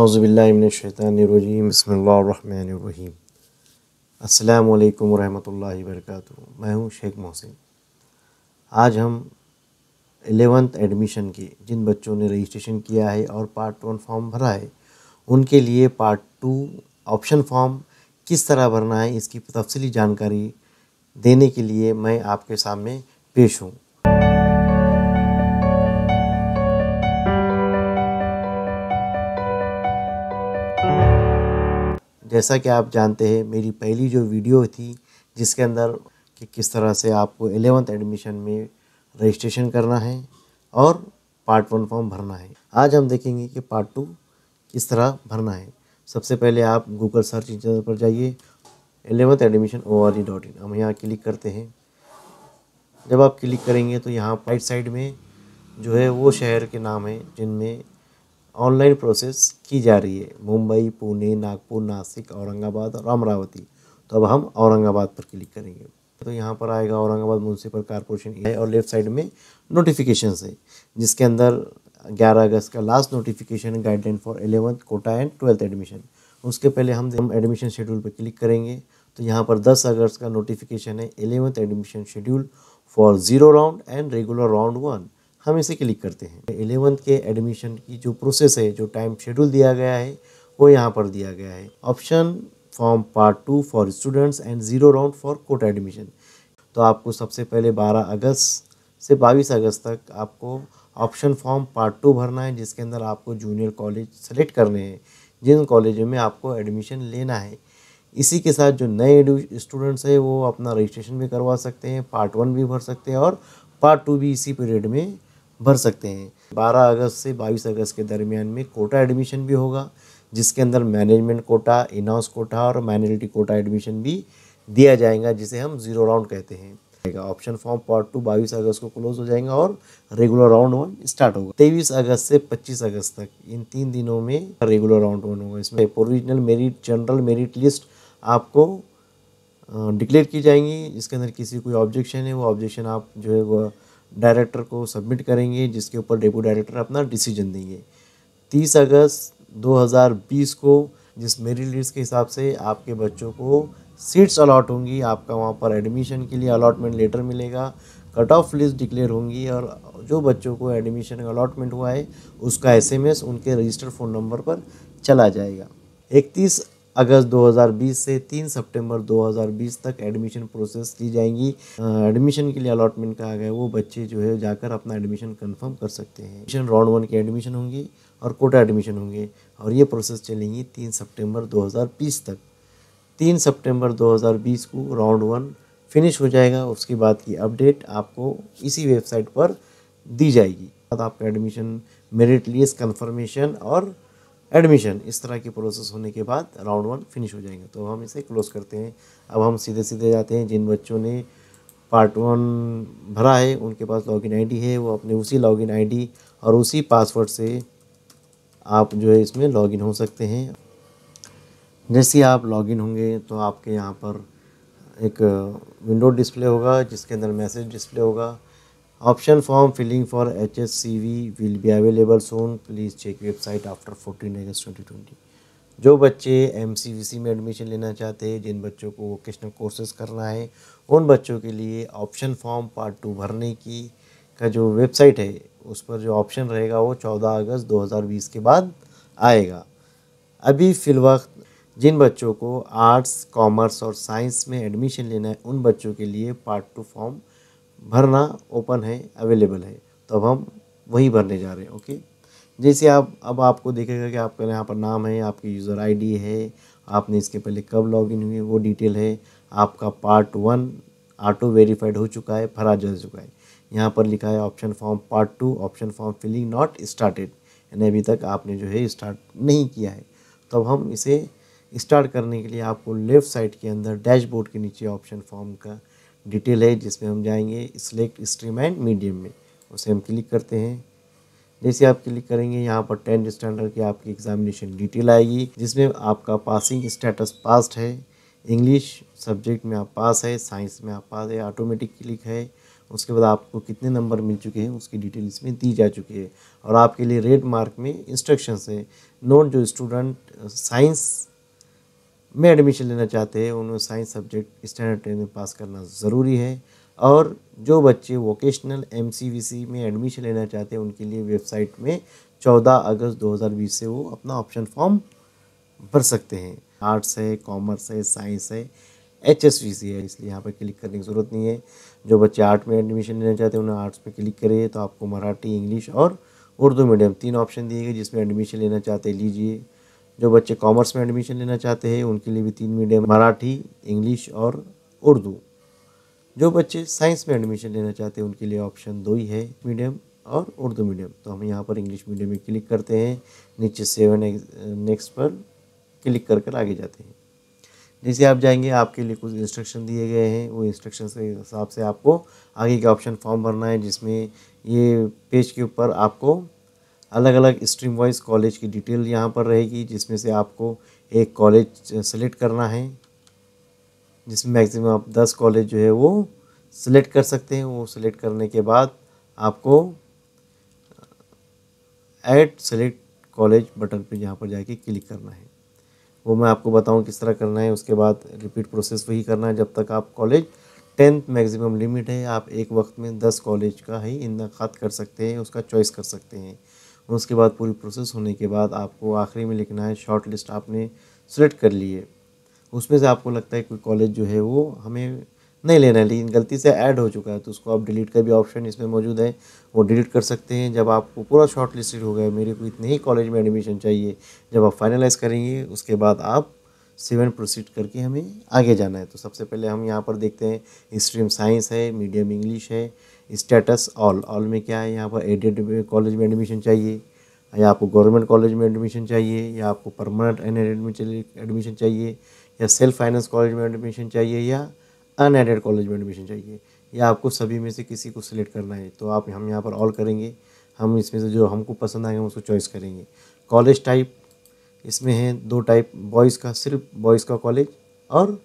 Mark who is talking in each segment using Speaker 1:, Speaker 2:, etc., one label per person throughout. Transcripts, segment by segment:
Speaker 1: अज़बिल्लिमिनशैतरजीम बसमीम अल्लाम वरहमल वर्क मैं हूँ शेख मोहसिन आज हम एलेवंथ एडमिशन के जिन बच्चों ने रजिस्ट्रेशन किया है और पार्ट वन फॉर्म भरा है उनके लिए पार्ट टू ऑप्शन फॉर्म किस तरह भरना है इसकी तफसली जानकारी देने के लिए मैं आपके सामने पेश हूँ जैसा कि आप जानते हैं मेरी पहली जो वीडियो थी जिसके अंदर कि किस तरह से आपको एलेवंथ एडमिशन में रजिस्ट्रेशन करना है और पार्ट वन फॉर्म भरना है आज हम देखेंगे कि पार्ट टू किस तरह भरना है सबसे पहले आप गूगल सर्च इंजन पर जाइए eleventh admission O R dot in हम यहाँ क्लिक करते हैं जब आप क्लिक करेंगे तो यहाँ राइट साइड में जो है वो शहर के नाम है जिनमें ऑनलाइन प्रोसेस की जा रही है मुंबई पुणे नागपुर नासिक औरंगाबाद और अमरावती तो अब हम औरंगाबाद पर क्लिक करेंगे तो यहाँ पर आएगा औरंगाबाद म्यूनसिपल कॉरपोरेशन है और लेफ्ट साइड में नोटिफिकेशन है जिसके अंदर 11 अगस्त का last notification guideline for eleventh quota and twelfth admission उसके पहले हम हम एडमिशन शेड्यूल पर क्लिक करेंगे तो यहाँ पर 10 अगस्त का नोटिफिकेशन है eleventh admission schedule for zero round and regular round one हम इसे क्लिक करते हैं एलेवंथ के एडमिशन की जो प्रोसेस है जो टाइम शेड्यूल दिया गया है वो यहाँ पर दिया गया है option form part two for students and zero round for quota admission तो आपको सबसे पहले 12 अगस्त से 22 अगस्त तक आपको ऑप्शन फॉर्म पार्ट टू भरना है जिसके अंदर आपको जूनियर कॉलेज सेलेक्ट करने हैं जिन कॉलेजों में आपको एडमिशन लेना है इसी के साथ जो नए स्टूडेंट्स हैं वो अपना रजिस्ट्रेशन भी करवा सकते हैं पार्ट वन भी भर सकते हैं और पार्ट टू भी इसी पीरियड में भर सकते हैं 12 अगस्त से 22 अगस्त के दरमियान में कोटा एडमिशन भी होगा जिसके अंदर मैनेजमेंट कोटा इनाउस कोटा और माइनॉरिटी कोटा एडमिशन भी दिया जाएगा जिसे हम जीरो राउंड कहते हैं ऑप्शन फॉर्म पार्ट टू बाईस अगस्त को क्लोज हो जाएगा और रेगुलर राउंड वन स्टार्ट होगा तेईस अगस्त से पच्चीस अगस्त तक इन तीन दिनों में रेगुलर राउंड वन होगा इसमें provisional merit general merit list आपको डिक्लेयर की जाएंगी इसके अंदर किसी कोई ऑब्जेक्शन है वो ऑब्जेक्शन आप जो है वह डायरेक्टर को सबमिट करेंगे जिसके ऊपर डेप्यू डायरेक्टर अपना डिसीजन देंगे तीस अगस्त 2020 को जिस मेरिट लिस्ट के हिसाब से आपके बच्चों को सीट्स अलॉट होंगी आपका वहाँ पर एडमिशन के लिए अलॉटमेंट लेटर मिलेगा कट ऑफ लिस्ट डिक्लेयर होंगी और जो बच्चों को एडमिशन अलाटमेंट अलॉटमेंट हुआ है उसका एसएमएस उनके रजिस्टर्ड फ़ोन नंबर पर चला जाएगा इकतीस अगस्त 2020 से 3 सितंबर 2020 तक एडमिशन प्रोसेस की जाएंगी एडमिशन के लिए अलॉटमेंट कहा गया है वो बच्चे जो है जाकर अपना एडमिशन कंफर्म कर सकते हैं एडमिशन राउंड वन के एडमिशन होंगे और कोटा एडमिशन होंगे और ये प्रोसेस चलेंगी 3 सितंबर 2020 तक 3 सितंबर 2020 को राउंड वन फिनिश हो जाएगा उसके बाद की अपडेट आपको इसी वेबसाइट पर दी जाएगी आपका एडमिशन मेरिट लिस्ट कन्फर्मेशन और एडमिशन इस तरह की प्रोसेस होने के बाद राउंड वन फिनिश हो जाएंगे तो हम इसे क्लोज करते हैं अब हम सीधे सीधे जाते हैं जिन बच्चों ने पार्ट वन भरा है उनके पास लॉगिन आईडी है वो अपने उसी लॉगिन आईडी और उसी पासवर्ड से आप जो है इसमें लॉगिन हो सकते हैं जैसे आप लॉगिन होंगे तो आपके यहाँ पर एक विंडो डिस्प्ले होगा जिसके अंदर मैसेज डिस्प्ले होगा option form filling for H S C we will be available soon please check website after fourteen August twenty twenty जो बच्चे एम सी सी वी में एडमिशन लेना चाहते हैं जिन बच्चों को वोकेशनल कोर्सेज करना है उन बच्चों के लिए ऑप्शन फॉर्म पार्ट टू भरने की का जो वेबसाइट है उस पर जो ऑप्शन रहेगा वो चौदह अगस्त दो हज़ार बीस के बाद आएगा अभी फ़िलवक्त जिन बच्चों को आर्ट्स कॉमर्स और साइंस में एडमिशन लेना है उन बच्चों के लिए पार्ट टू फॉर्म भरना ओपन है अवेलेबल है तो अब हम वही भरने जा रहे हैं ओके जैसे आप अब आपको देखेगा कि आपका यहाँ पर नाम है आपकी यूज़र आईडी है आपने इसके पहले कब लॉगिन हुई वो डिटेल है आपका पार्ट वन ऑटो वेरीफाइड हो चुका है भरा जा चुका है यहाँ पर लिखा है option form part two option form filling not started यानी अभी तक आपने जो है स्टार्ट नहीं किया है तो अब हम इसे स्टार्ट करने के लिए आपको लेफ़्ट साइड के अंदर डैशबोर्ड के नीचे ऑप्शन फॉर्म का डिटेल है जिसमें हम जाएंगे सिलेक्ट स्ट्रीम एंड मीडियम में उसे हम क्लिक करते हैं जैसे आप क्लिक करेंगे यहाँ पर टेंथ स्टैंडर्ड की आपकी एग्जामिनेशन डिटेल आएगी जिसमें आपका पासिंग स्टेटस पास्ट है इंग्लिश सब्जेक्ट में आप पास है साइंस में आप पास है ऑटोमेटिक क्लिक है उसके बाद आपको कितने नंबर मिल चुके हैं उसकी डिटेल इसमें दी जा चुकी है और आपके लिए रेड मार्क में इंस्ट्रक्शंस है नोट जो स्टूडेंट साइंस में एडमिशन लेना चाहते हैं उन्हें साइंस सब्जेक्ट स्टैंडर्ड टेन में पास करना ज़रूरी है और जो बच्चे वोकेशनल एम में एडमिशन लेना चाहते हैं उनके लिए वेबसाइट में 14 अगस्त 2020 से वो अपना ऑप्शन फॉर्म भर सकते हैं आर्ट्स है कॉमर्स है साइंस है एच एस वी सी है इसलिए यहाँ पर क्लिक करने की ज़रूरत नहीं है जो बच्चे आर्ट में एडमिशन लेना चाहते हैं उन्हें आर्ट्स में क्लिक करिए तो आपको मराठी इंग्लिश और उर्दू मीडियम तीन ऑप्शन दिए गए जिसमें एडमिशन लेना चाहते लीजिए जो बच्चे कॉमर्स में एडमिशन लेना चाहते हैं उनके लिए भी तीन मीडियम मराठी इंग्लिश और उर्दू जो बच्चे साइंस में एडमिशन लेना चाहते हैं उनके लिए ऑप्शन दो ही है मीडियम और उर्दू मीडियम तो हम यहाँ पर इंग्लिश मीडियम में क्लिक करते हैं नीचे सेवन नेक्स्ट पर क्लिक कर कर आगे जाते हैं जैसे आप जाएंगे आपके लिए कुछ इंस्ट्रक्शन दिए गए हैं वो इंस्ट्रक्शन के हिसाब से आपको आगे का ऑप्शन फॉर्म भरना है जिसमें ये पेज के ऊपर आपको अलग अलग स्ट्रीम वाइज कॉलेज की डिटेल यहाँ पर रहेगी जिसमें से आपको एक कॉलेज सेलेक्ट करना है जिसमें मैक्सिमम आप दस कॉलेज जो है वो सिलेक्ट कर सकते हैं वो सिलेक्ट करने के बाद आपको ऐड सेलेक्ट कॉलेज बटन पे यहाँ पर जाके क्लिक करना है वो मैं आपको बताऊँ किस तरह करना है उसके बाद रिपीट प्रोसेस वही करना है जब तक आप कॉलेज टेंथ मैक्सिमम लिमिट है आप एक वक्त में दस कॉलेज का ही इंदा कर सकते हैं उसका चॉइस कर सकते हैं उसके बाद पूरी प्रोसेस होने के बाद आपको आखिरी में लिखना है शॉर्ट लिस्ट आपने सेलेक्ट कर लिए उसमें से आपको लगता है कोई कॉलेज जो है वो हमें नहीं लेना है लेकिन गलती से ऐड हो चुका है तो उसको आप डिलीट का भी ऑप्शन इसमें मौजूद है वो डिलीट कर सकते हैं जब आपको पूरा शॉर्ट लिस्टेड हो गया मेरे को इतने ही कॉलेज में एडमिशन चाहिए जब आप फाइनलाइज़ करेंगे उसके बाद आप सेवन प्रोसीड करके हमें आगे जाना है तो सबसे पहले हम यहाँ पर देखते हैं स्ट्रीम साइंस है मीडियम इंग्लिश है स्टेटस ऑल ऑल में क्या है यहाँ पर एडेड कॉलेज में एडमिशन चाहिए या आपको गवर्नमेंट कॉलेज में एडमिशन चाहिए या आपको परमानेंट अनएडेड एडमिशन चाहिए या सेल्फ फाइनेंस कॉलेज में एडमिशन चाहिए या अनएडेड कॉलेज में एडमिशन चाहिए या आपको सभी में से किसी को सिलेक्ट करना है तो आप हम यहाँ पर ऑल करेंगे हम इसमें से जो हमको पसंद आएंगे हम उसको चॉइस करेंगे कॉलेज टाइप इसमें है दो टाइप बॉयज़ का सिर्फ बॉयज़ का कॉलेज और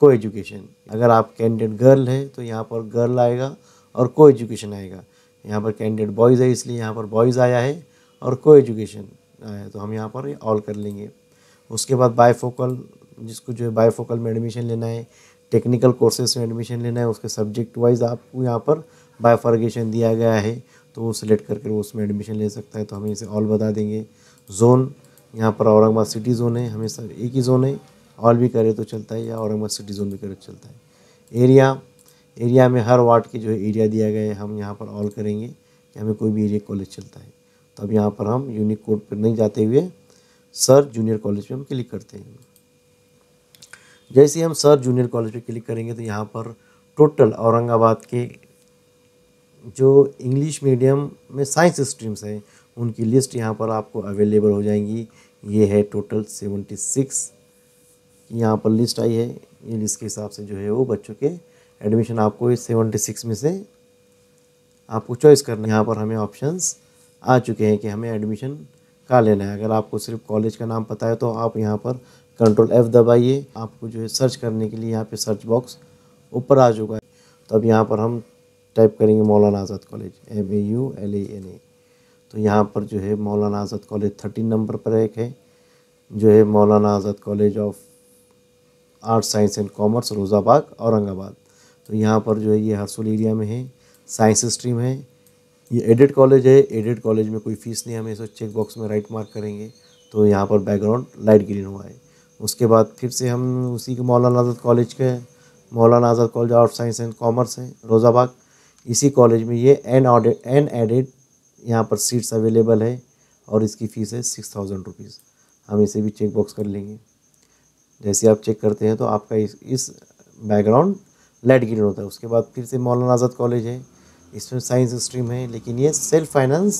Speaker 1: को एजुकेशन अगर आप कैंडिडेट गर्ल है तो यहाँ पर गर्ल आएगा और को एजुकेशन आएगा यहाँ पर कैंडिडेट बॉयज़ है इसलिए यहाँ पर बॉयज़ आया है और को एजुकेशन आया है तो हम यहाँ पर ऑल कर लेंगे उसके बाद बायफोकल जिसको जो है बायफोकल में एडमिशन लेना है टेक्निकल कोर्सेज में एडमिशन लेना है उसके सब्जेक्ट वाइज आपको यहाँ पर बायफर्गेशन दिया गया है तो वो सिलेक्ट करके वो उसमें एडमिशन ले सकता है तो हमें इसे ऑल बता देंगे जोन यहाँ पर औरंगाबाद सिटी जोन है हमें सब एक ही जोन है ऑल भी करे तो चलता है या औरंगाबाद सिटी जोन भी करे तो चलता है एरिया एरिया में हर वार्ड के जो है एरिया दिया गया है हम यहाँ पर ऑल करेंगे कि हमें कोई भी एरिया कॉलेज चलता है तो अब यहाँ पर हम यूनिक कोड पर नहीं जाते हुए सर जूनियर कॉलेज पे हम क्लिक करते हैं जैसे हम सर जूनियर कॉलेज पे क्लिक करेंगे तो यहाँ पर टोटल औरंगाबाद के जो इंग्लिश मीडियम में साइंस स्ट्रीम्स हैं उनकी लिस्ट यहाँ पर आपको अवेलेबल हो जाएंगी ये है टोटल सेवेंटी सिक्स यहाँ पर लिस्ट आई है ये लिस्ट के हिसाब से जो है वो बच्चों के एडमिशन आपको इस सेवेंटी सिक्स में से आपको चॉइस करना है यहाँ पर हमें ऑप्शंस आ चुके हैं कि हमें एडमिशन का लेना है अगर आपको सिर्फ कॉलेज का नाम पता है तो आप यहाँ पर कंट्रोल एफ़ दबाइए आपको जो है सर्च करने के लिए यहाँ पे सर्च बॉक्स ऊपर आ चुका है तो अब यहाँ पर हम टाइप करेंगे Maulana Azad college M A U L A N A तो यहाँ पर जो है Maulana Azad college thirteen number पर एक है जो है Maulana Azad college of arts science and commerce Rozabagh Aurangabad तो यहाँ पर जो है ये हरसोल एरिया में है साइंस स्ट्रीम है ये एडेड कॉलेज है एडेड कॉलेज में कोई फीस नहीं हमें इसको चेक बॉक्स में राइट मार्क करेंगे तो यहाँ पर बैकग्राउंड लाइट ग्रीन हुआ है उसके बाद फिर से हम उसी के मौलाना आज़ाद कॉलेज के Maulana Azad college of science and commerce है रोज़ाबाग इसी कॉलेज में ये एन ऑडेड एन एडेड यहाँ पर सीट्स अवेलेबल है और इसकी फ़ीस है सिक्स थाउजेंड रुपीज़ हम इसे भी चेक बॉक्स कर लेंगे जैसे आप चेक करते हैं तो आपका इस, इस बैकग्राउंड लाइट ग्रीन होता है उसके बाद फिर से मौलाना आज़ाद कॉलेज है इसमें साइंस स्ट्रीम है लेकिन ये सेल्फ फाइनेंस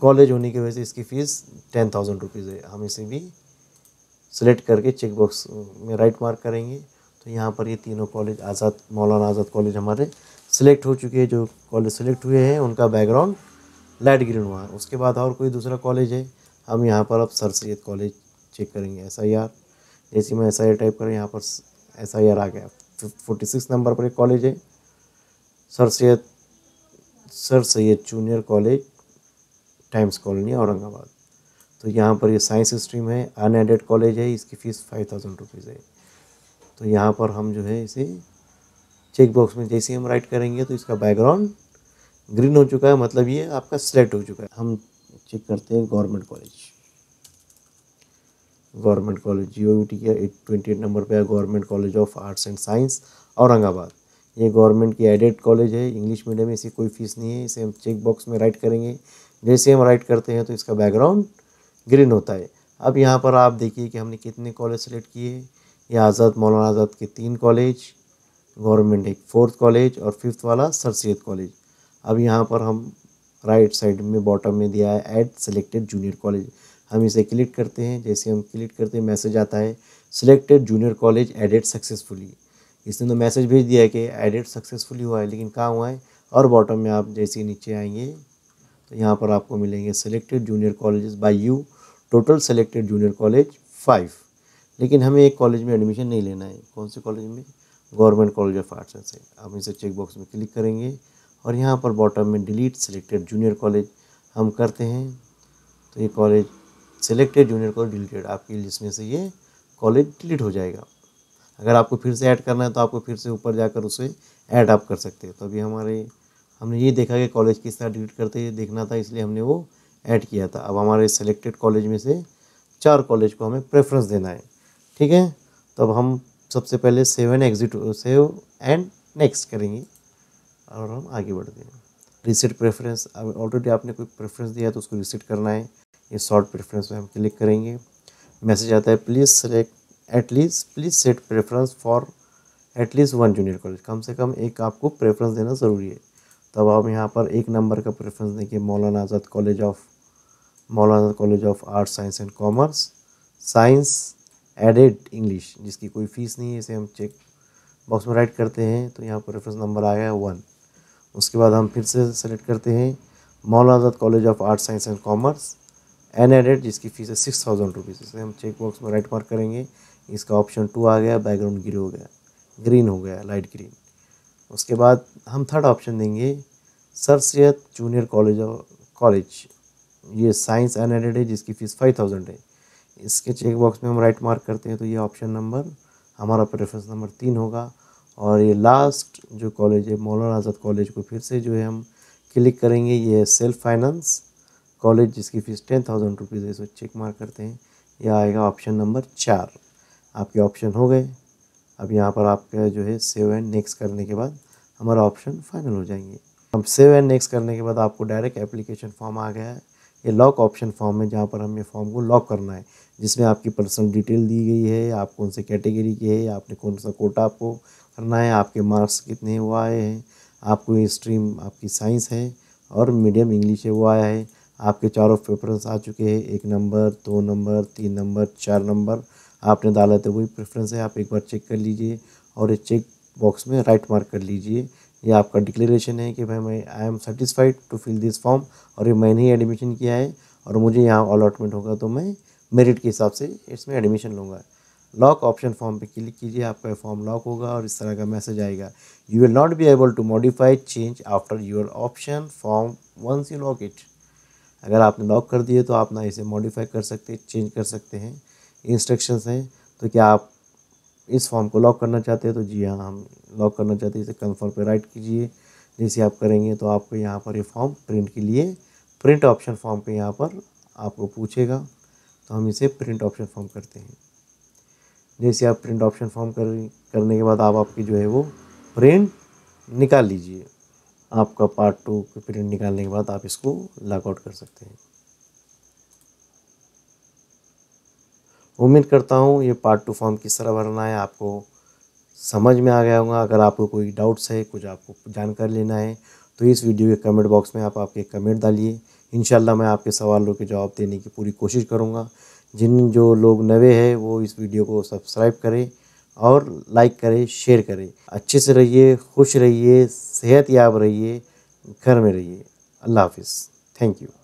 Speaker 1: कॉलेज होने की वजह से इसकी फ़ीस टेन थाउजेंड रुपीज़ है हम इसे भी सेलेक्ट करके चेक बॉक्स में राइट मार्क करेंगे तो यहाँ पर ये तीनों कॉलेज आज़ाद मौलाना आज़ाद कॉलेज हमारे सिलेक्ट हो चुके हैं जो कॉलेज सेलेक्ट हुए हैं उनका बैकग्राउंड लाइट ग्रीन हुआ है उसके बाद और कोई दूसरा कॉलेज है हम यहाँ पर अब सर सैद कॉलेज चेक करेंगे एस आई आर जैसे मैं एस आई आर टाइप करें यहाँ पर एस आई आर आ गया फोर्टी सिक्स नंबर पर एक कॉलेज है sir Syed sir Syed junior college times colony Aurangabad तो यहाँ पर ये साइंस स्ट्रीम है अन एडेड कॉलेज है इसकी फ़ीस फाइव थाउजेंड रुपीज़ है तो यहाँ पर हम जो है इसे चेक बॉक्स में जैसे हम राइट करेंगे तो इसका बैकग्राउंड ग्रीन हो चुका है मतलब ये आपका सिलेक्ट हो चुका है हम चेक करते हैं government college government college G O U T का ट्वेंटी एट नंबर पर है government college of arts and science Aurangabad ये गवर्नमेंट की एडेड कॉलेज है इंग्लिश मीडियम में इसकी कोई फीस नहीं है इसे हम चेक बॉक्स में राइट करेंगे जैसे हम राइट करते हैं तो इसका बैकग्राउंड ग्रीन होता है अब यहाँ पर आप देखिए कि हमने कितने कॉलेज सेलेक्ट किए ये आज़ाद मौलाना आज़ाद के तीन कॉलेज गवर्नमेंट एक फोर्थ कॉलेज और फिफ्थ वाला सर सैद कॉलेज अब यहाँ पर हम राइट साइड में बॉटम में दिया है एड सेलेक्टेड जूनियर कॉलेज हम इसे क्लिक करते हैं जैसे हम क्लिक करते हैं मैसेज आता है selected junior college added successfully इसने तो मैसेज भेज दिया है कि एडेड सक्सेसफुली हुआ है लेकिन कहाँ हुआ है और बॉटम में आप जैसे नीचे आएंगे तो यहाँ पर आपको मिलेंगे selected junior college by you total selected junior college five लेकिन हमें एक कॉलेज में एडमिशन नहीं लेना है कौन से कॉलेज में government college of arts and हम आप इसे चेक बॉक्स में क्लिक करेंगे और यहाँ पर बॉटम में डिलीट सेलेक्टेड जूनियर कॉलेज हम करते हैं तो ये college selected junior college deleted आपकी लिस्ट में से ये कॉलेज डिलीट हो जाएगा अगर आपको फिर से ऐड करना है तो आपको फिर से ऊपर जाकर उसे ऐड आप कर सकते हैं तो अभी हमारे हमने ये देखा कि कॉलेज किस तरह डिलीट करते देखना था इसलिए हमने वो ऐड किया था अब हमारे सेलेक्टेड कॉलेज में से चार कॉलेज को हमें प्रेफरेंस देना है ठीक है तो अब हम सबसे पहले save and exit save and next करेंगे और हम आगे बढ़ते हैं रिसिट प्रेफरेंस अब ऑलरेडी आपने कोई प्रेफरेंस दिया तो उसको रिसिट करना है इस शॉर्ट प्रेफरेंस में हम क्लिक करेंगे मैसेज आता है please select at least please set preference for at least one junior college कम से कम एक आपको प्रेफरेंस देना ज़रूरी है तब आप यहाँ पर एक नंबर का प्रेफरेंस देंगे Maulana Azad college of Maulana college of art science and commerce science aided English जिसकी कोई फ़ीस नहीं है इसे हम चेक बॉक्स में राइट करते हैं तो यहाँ पर रेफरेंस नंबर आया है वन उसके बाद हम फिर से सेलेक्ट करते हैं Maulana Azad college of art science and commerce unaided जिसकी फीस है सिक्स थाउजेंड रुपीज़ इसे हम चेक बॉक्स में राइट मार्क करेंगे इसका ऑप्शन टू आ गया बैकग्राउंड ग्रे हो गया ग्रीन हो गया लाइट ग्रीन उसके बाद हम थर्ड ऑप्शन देंगे sir Syed junior college college ये साइंस एन एडेड है जिसकी फ़ीस फाइव थाउजेंड है इसके चेक बॉक्स में हम राइट मार्क करते हैं तो ये ऑप्शन नंबर हमारा प्रेफरेंस नंबर तीन होगा और ये लास्ट जो कॉलेज है मौलाना आज़ाद कॉलेज को फिर से जो है हम क्लिक करेंगे ये है सेल्फ फाइनेंस कॉलेज जिसकी फ़ीस टेन थाउजेंड रुपीज़ है इसको चेक मार करते हैं यह आएगा ऑप्शन नंबर चार आपके ऑप्शन हो गए अब यहाँ पर आपका जो है सेव एंड नेक्स्ट करने के बाद हमारा ऑप्शन फाइनल हो जाएंगे अब सेव एंड नेक्स्ट करने के बाद आपको डायरेक्ट एप्लीकेशन फॉर्म आ गया है ये लॉक ऑप्शन फॉर्म है जहाँ पर हमें फॉर्म को लॉक करना है जिसमें आपकी पर्सनल डिटेल दी गई है आप कौन से कैटेगरी के हैं आपने कौन सा कोटा आपको करना है आपके मार्क्स कितने वो आए हैं आपको स्ट्रीम आपकी साइंस है और मीडियम इंग्लिश है वो आया है आपके चारों प्रेफरेंस आ चुके हैं एक नंबर दो नंबर तीन नंबर चार नंबर आपने डाला तो वही प्रेफरेंस है आप एक बार चेक कर लीजिए और ये चेक बॉक्स में राइट मार्क कर लीजिए ये आपका डिक्लेरेशन है कि भाई मैं I am satisfied to fill this form और ये मैंने ही एडमिशन किया है और मुझे यहाँ अलॉटमेंट होगा तो मैं मेरिट के हिसाब से इसमें एडमिशन लूँगा लॉक ऑप्शन फॉर्म पे क्लिक कीजिए आपका फॉर्म लॉक होगा और इस तरह का मैसेज आएगा you will not be able to modify change after your option form once you lock it अगर आपने लॉक कर दिए तो आप ना इसे मॉडिफाई कर सकते चेंज कर सकते हैं इंस्ट्रक्शंस हैं तो क्या आप इस फॉर्म को लॉक करना चाहते हैं तो जी हाँ हम लॉक करना चाहते हैं इसे कन्फर्म पर राइट कीजिए जैसे आप करेंगे तो आपको यहाँ पर ये फॉर्म प्रिंट के लिए प्रिंट ऑप्शन फॉर्म पे यहाँ पर आपको पूछेगा तो हम इसे प्रिंट ऑप्शन फॉर्म करते हैं जैसे आप प्रिंट ऑप्शन फॉर्म कर करने के बाद आप आपकी जो है वो प्रिंट निकाल लीजिए आपका पार्ट टू के प्रिंट निकालने के बाद आप इसको लॉकआउट कर सकते हैं उम्मीद करता हूँ ये पार्ट टू फॉर्म किस तरह भरना है आपको समझ में आ गया होगा अगर आपको कोई डाउट्स है कुछ आपको जानकारी लेना है तो इस वीडियो के कमेंट बॉक्स में आप आपके कमेंट डालिए इन मैं आपके सवालों के जवाब देने की पूरी कोशिश करूँगा जिन जो लोग नवे हैं वो इस वीडियो को सब्सक्राइब करें और लाइक करें शेयर करें अच्छे से रहिए खुश रहिए सेहत याब रहिए घर में रहिए अल्लाह हाफिज़ थैंक यू